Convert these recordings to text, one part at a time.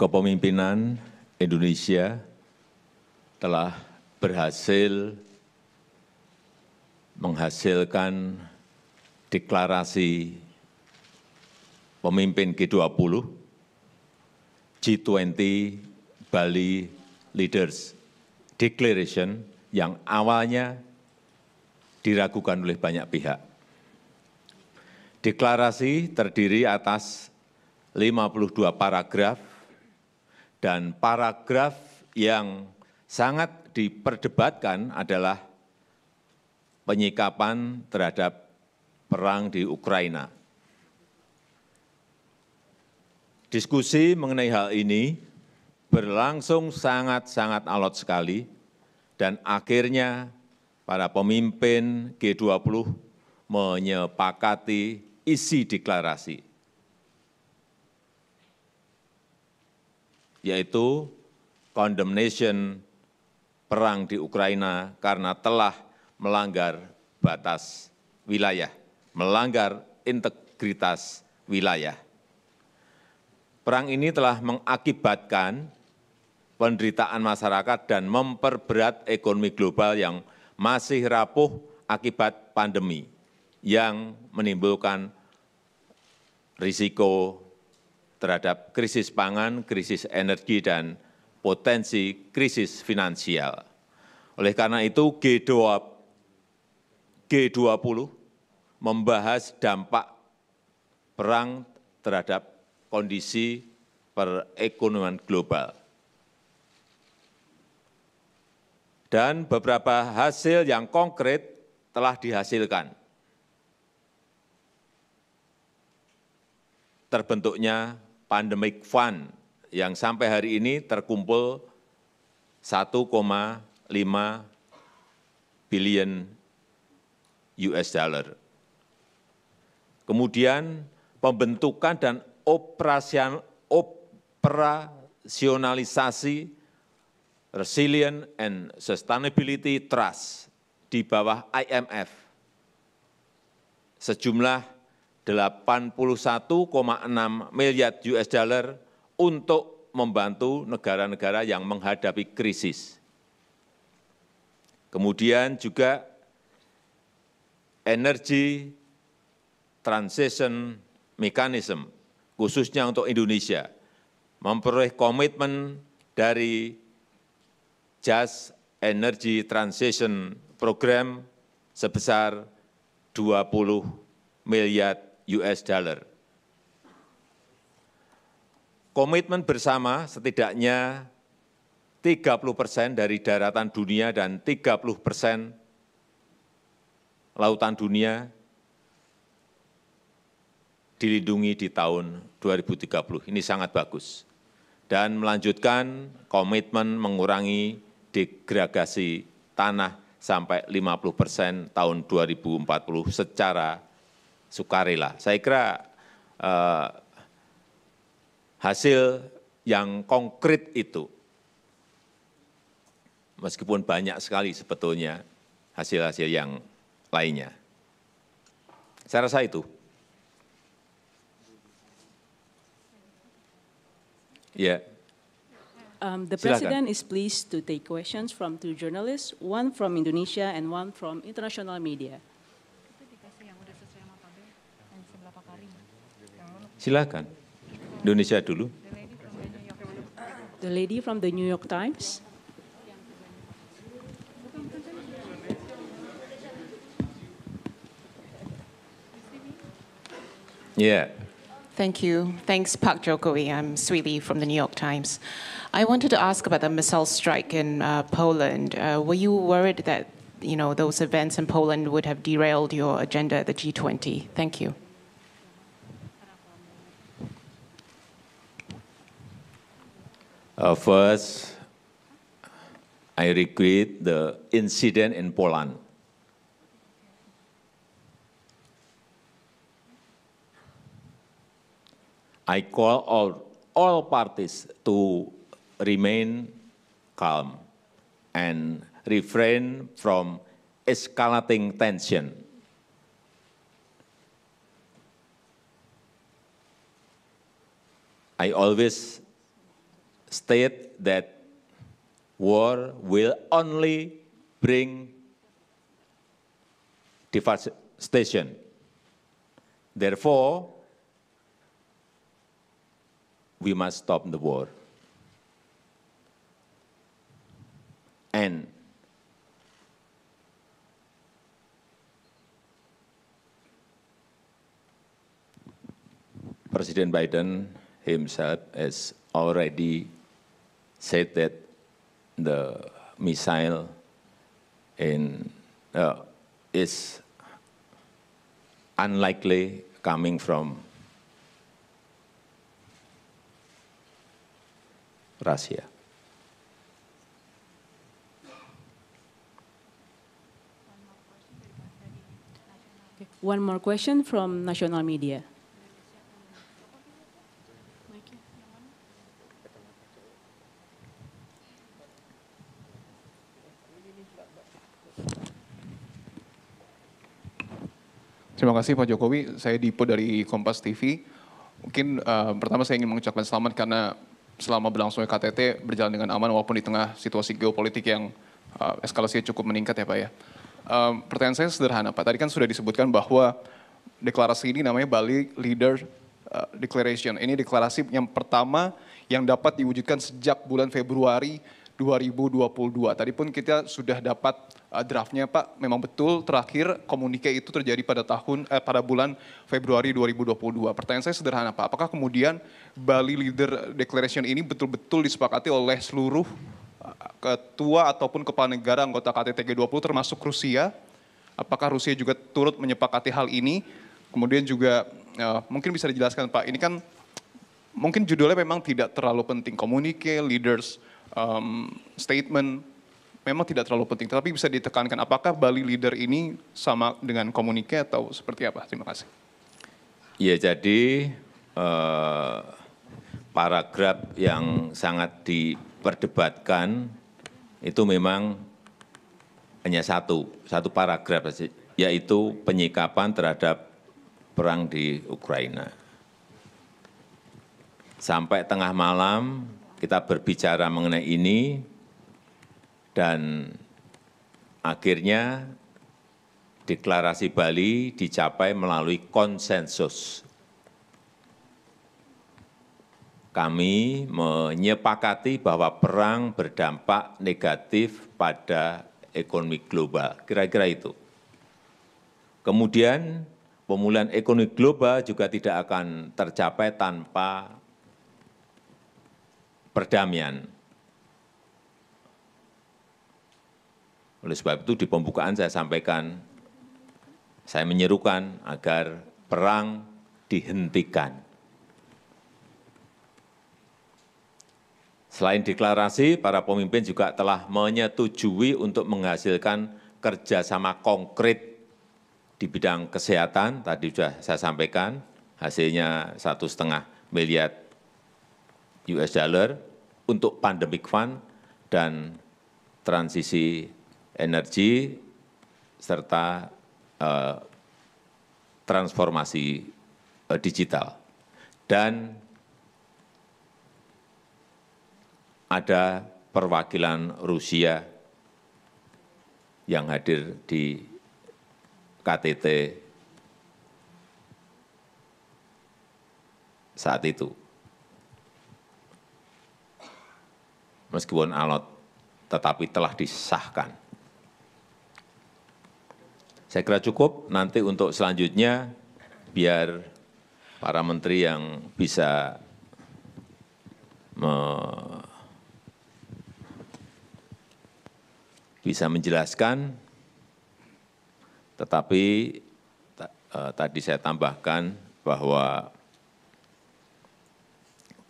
kepemimpinan indonesia telah berhasil menghasilkan deklarasi pemimpin g 20 g 20 bali leaders declaration yang awalnya diragukan oleh banyak pihak. Deklarasi terdiri atas 52 paragraf dan paragraf yang sangat diperdebatkan adalah penyikapan terhadap perang di Ukraina. Diskusi mengenai hal ini berlangsung sangat-sangat alot sekali dan akhirnya para pemimpin G20 menyepakati isi deklarasi yaitu condemnation perang di ukraina karena telah melanggar batas wilayah, melanggar integritas wilayah. Perang ini telah mengakibatkan penderitaan masyarakat dan memperberat ekonomi global yang masih rapuh akibat pandemi yang menimbulkan risiko terhadap krisis pangan, krisis energi, dan potensi krisis finansial. Oleh karena itu, G20 membahas dampak perang terhadap kondisi perekonomian global. Dan beberapa hasil yang konkret telah dihasilkan. Terbentuknya pandemic fund yang sampai hari ini terkumpul 1,5 billion US dollar. Kemudian pembentukan dan operasian operasionalisasi Resilient and Sustainability Trust di bawah IMF sejumlah 81,6 miliar US dollar untuk membantu negara-negara yang menghadapi krisis. Kemudian juga energi transition mechanism, khususnya untuk Indonesia, memperoleh komitmen dari Just Energy Transition Program sebesar 20 miliar US dollar komitmen bersama setidaknya 30 persen dari daratan dunia dan 30 persen lautan dunia dilindungi di tahun 2030. Ini sangat bagus. Dan melanjutkan komitmen mengurangi degradasi tanah sampai 50 persen tahun 2040 secara sukarela. Saya kira eh, hasil yang konkret itu, meskipun banyak sekali sebetulnya hasil-hasil yang lainnya. Saya rasa itu. Yeah. Um, the Silakan. president is pleased to take questions from two journalists, one from Indonesia and one from international media. Silakan. Indonesia dulu. The lady from the New York Times. Yeah. Thank you. Thanks, Park Jokowi. I'm Sui Lee from the New York Times. I wanted to ask about the missile strike in uh, Poland. Uh, were you worried that you know those events in Poland would have derailed your agenda at the G20? Thank you. Uh, first, I regret the incident in Poland. I call all, all parties to remain calm and refrain from escalating tension. I always state that war will only bring devastation. Therefore, we must stop the war. And President Biden himself is already said that the missile in, uh, is unlikely coming from Russia. One more question from national media. Terima kasih Pak Jokowi. Saya Dipo dari Kompas TV. Mungkin uh, pertama saya ingin mengucapkan selamat karena selama berlangsungnya KTT berjalan dengan aman walaupun di tengah situasi geopolitik yang uh, eskalasinya cukup meningkat ya Pak ya. Uh, pertanyaan saya sederhana Pak. Tadi kan sudah disebutkan bahwa deklarasi ini namanya Bali Leader Declaration. Ini deklarasi yang pertama yang dapat diwujudkan sejak bulan Februari 2022. Tadi pun kita sudah dapat uh, draftnya Pak. Memang betul terakhir komunike itu terjadi pada tahun eh, pada bulan Februari 2022. Pertanyaan saya sederhana Pak, apakah kemudian Bali Leader Declaration ini betul-betul disepakati oleh seluruh uh, ketua ataupun kepala negara anggota KTT G20 termasuk Rusia? Apakah Rusia juga turut menyepakati hal ini? Kemudian juga uh, mungkin bisa dijelaskan Pak, ini kan mungkin judulnya memang tidak terlalu penting, komunike, leaders, um, statement memang tidak terlalu penting, tapi bisa ditekankan apakah Bali leader ini sama dengan komunike atau seperti apa? Terima kasih. Ya jadi uh, paragraf yang sangat diperdebatkan itu memang hanya satu, satu paragraf saja, yaitu penyikapan terhadap perang di Ukraina. Sampai tengah malam kita berbicara mengenai ini dan akhirnya deklarasi Bali dicapai melalui konsensus. Kami menyepakati bahwa perang berdampak negatif pada ekonomi global, kira-kira itu. Kemudian pemulihan ekonomi global juga tidak akan tercapai tanpa perdamaian. Oleh sebab itu di pembukaan saya sampaikan, saya menyerukan agar perang dihentikan. Selain deklarasi, para pemimpin juga telah menyetujui untuk menghasilkan kerjasama konkret di bidang kesehatan, tadi sudah saya sampaikan, hasilnya satu setengah miliar US dollar untuk pandemic fund dan transisi energi serta uh, transformasi uh, digital. Dan ada perwakilan Rusia yang hadir di KTT saat itu. meskipun alot, tetapi telah disahkan. Saya kira cukup nanti untuk selanjutnya biar para menteri yang bisa me, bisa menjelaskan, tetapi eh, tadi saya tambahkan bahwa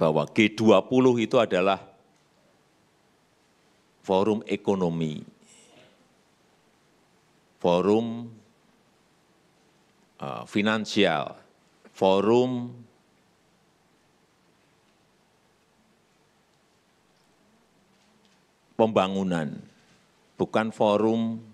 bahwa G20 itu adalah forum ekonomi, forum uh, finansial, forum pembangunan, bukan forum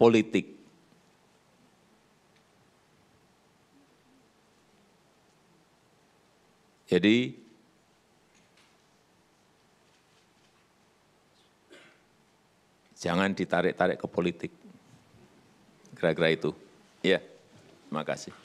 politik. Jadi jangan ditarik-tarik ke politik. Kira-kira itu. Ya, terima kasih.